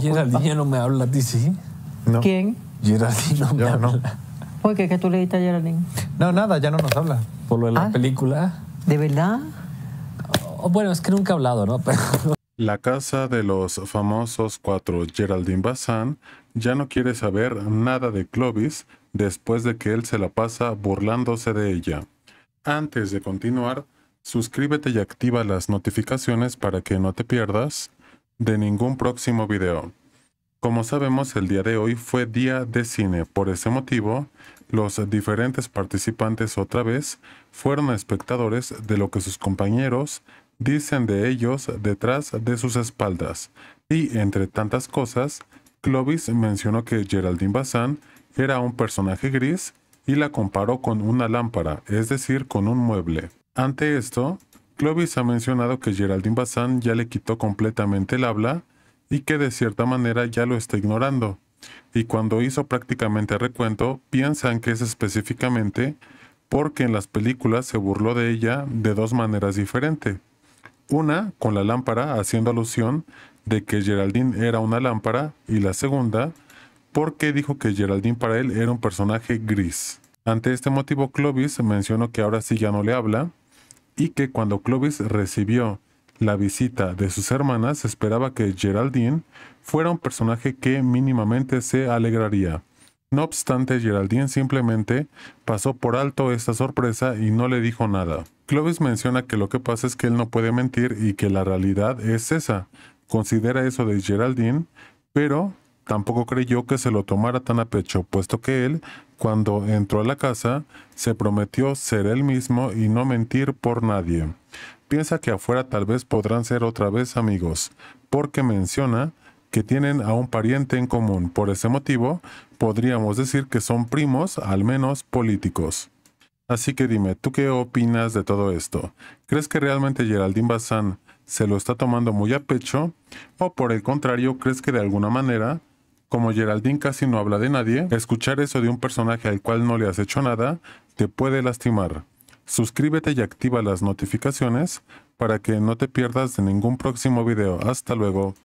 ¿Y Geraldine no me habla a ti, ¿sí? ¿Quién? Geraldine no me ¿Por qué? ¿Qué tú le diste a Geraldine? No, nada, ya no nos habla. Por lo de la ah. película. ¿De verdad? Oh, bueno, es que nunca he hablado, ¿no? La casa de los famosos cuatro Geraldine Bazán ya no quiere saber nada de Clovis después de que él se la pasa burlándose de ella. Antes de continuar, suscríbete y activa las notificaciones para que no te pierdas de ningún próximo video. Como sabemos, el día de hoy fue día de cine. Por ese motivo, los diferentes participantes otra vez fueron espectadores de lo que sus compañeros dicen de ellos detrás de sus espaldas. Y entre tantas cosas, Clovis mencionó que Geraldine Bazán era un personaje gris y la comparó con una lámpara, es decir, con un mueble. Ante esto, Clovis ha mencionado que Geraldine Bazán ya le quitó completamente el habla y que de cierta manera ya lo está ignorando. Y cuando hizo prácticamente recuento, piensan que es específicamente porque en las películas se burló de ella de dos maneras diferentes. Una, con la lámpara, haciendo alusión de que Geraldine era una lámpara, y la segunda, porque dijo que Geraldine para él era un personaje gris. Ante este motivo, Clovis mencionó que ahora sí ya no le habla, y que cuando Clovis recibió la visita de sus hermanas esperaba que Geraldine fuera un personaje que mínimamente se alegraría. No obstante, Geraldine simplemente pasó por alto esta sorpresa y no le dijo nada. Clovis menciona que lo que pasa es que él no puede mentir y que la realidad es esa. Considera eso de Geraldine, pero tampoco creyó que se lo tomara tan a pecho, puesto que él cuando entró a la casa, se prometió ser él mismo y no mentir por nadie. Piensa que afuera tal vez podrán ser otra vez amigos, porque menciona que tienen a un pariente en común. Por ese motivo, podríamos decir que son primos, al menos políticos. Así que dime, ¿tú qué opinas de todo esto? ¿Crees que realmente Geraldine Bazán se lo está tomando muy a pecho? ¿O por el contrario, crees que de alguna manera como Geraldine casi no habla de nadie, escuchar eso de un personaje al cual no le has hecho nada te puede lastimar. Suscríbete y activa las notificaciones para que no te pierdas de ningún próximo video. Hasta luego.